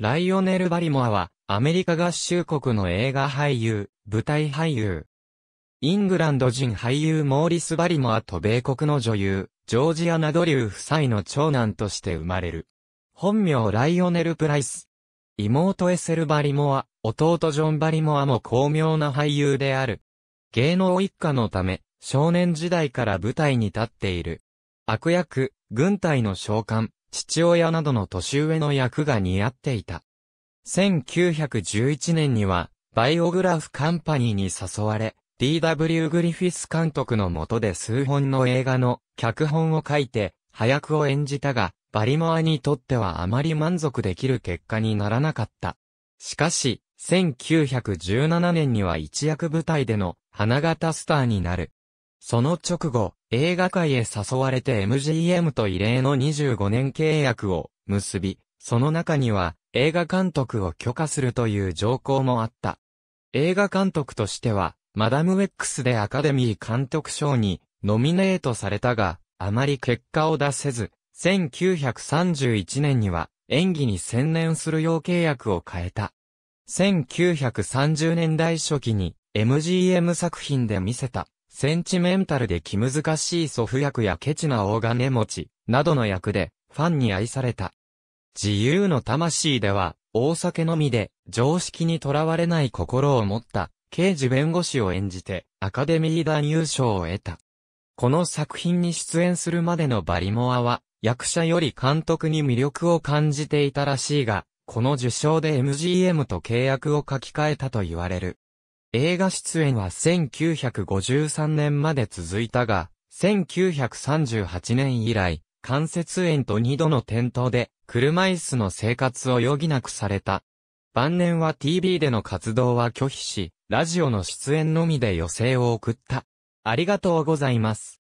ライオネル・バリモアは、アメリカ合衆国の映画俳優、舞台俳優。イングランド人俳優モーリス・バリモアと米国の女優、ジョージア・ナドリュー夫妻の長男として生まれる。本名ライオネル・プライス。妹エセル・バリモア、弟ジョン・バリモアも巧妙な俳優である。芸能一家のため、少年時代から舞台に立っている。悪役、軍隊の召喚、父親などの年上の役が似合っていた。1911年には、バイオグラフカンパニーに誘われ、D.W. グリフィス監督の下で数本の映画の脚本を書いて、早くを演じたが、バリモアにとってはあまり満足できる結果にならなかった。しかし、1917年には一役舞台での花形スターになる。その直後、映画界へ誘われて MGM と異例の25年契約を結び、その中には映画監督を許可するという条項もあった。映画監督としては、マダム・ウェックスでアカデミー監督賞にノミネートされたが、あまり結果を出せず、1931年には演技に専念するよう契約を変えた。1930年代初期に MGM 作品で見せたセンチメンタルで気難しい祖父役やケチな大金持ち、などの役で、ファンに愛された。自由の魂では、大酒のみで、常識にとらわれない心を持った、刑事弁護士を演じて、アカデミー団優賞を得た。この作品に出演するまでのバリモアは、役者より監督に魅力を感じていたらしいが、この受賞で MGM と契約を書き換えたと言われる。映画出演は1953年まで続いたが、1938年以来、関節炎と2度の転倒で、車椅子の生活を余儀なくされた。晩年は TV での活動は拒否し、ラジオの出演のみで余生を送った。ありがとうございます。